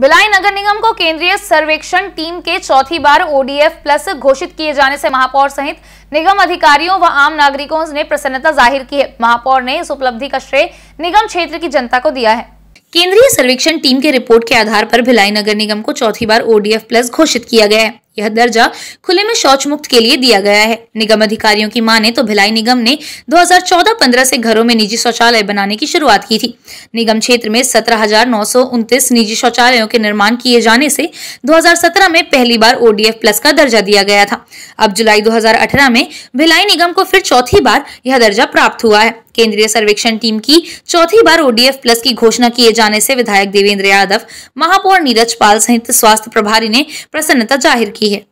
भिलाई नगर निगम को केंद्रीय सर्वेक्षण टीम के चौथी बार ओडीएफ प्लस घोषित किए जाने से महापौर सहित निगम अधिकारियों व आम नागरिकों ने प्रसन्नता जाहिर की है महापौर ने इस उपलब्धि का श्रेय निगम क्षेत्र की जनता को दिया है केंद्रीय सर्वेक्षण टीम के रिपोर्ट के आधार पर भिलाई नगर निगम को चौथी बार ओडीएफ प्लस घोषित किया गया है यह दर्जा खुले में शौच मुक्त के लिए दिया गया है निगम अधिकारियों की माने तो भिलाई निगम ने 2014-15 से घरों में निजी शौचालय बनाने की शुरुआत की थी निगम क्षेत्र में सत्रह निजी शौचालयों के निर्माण किए जाने से 2017 में पहली बार ओडीएफ प्लस का दर्जा दिया गया था अब जुलाई 2018 में भिलाई निगम को फिर चौथी बार यह दर्जा प्राप्त हुआ है केंद्रीय सर्वेक्षण टीम की चौथी बार ओडीएफ प्लस की घोषणा किए जाने से विधायक देवेंद्र यादव महापौर नीरज पाल सहित स्वास्थ्य प्रभारी ने प्रसन्नता जाहिर की है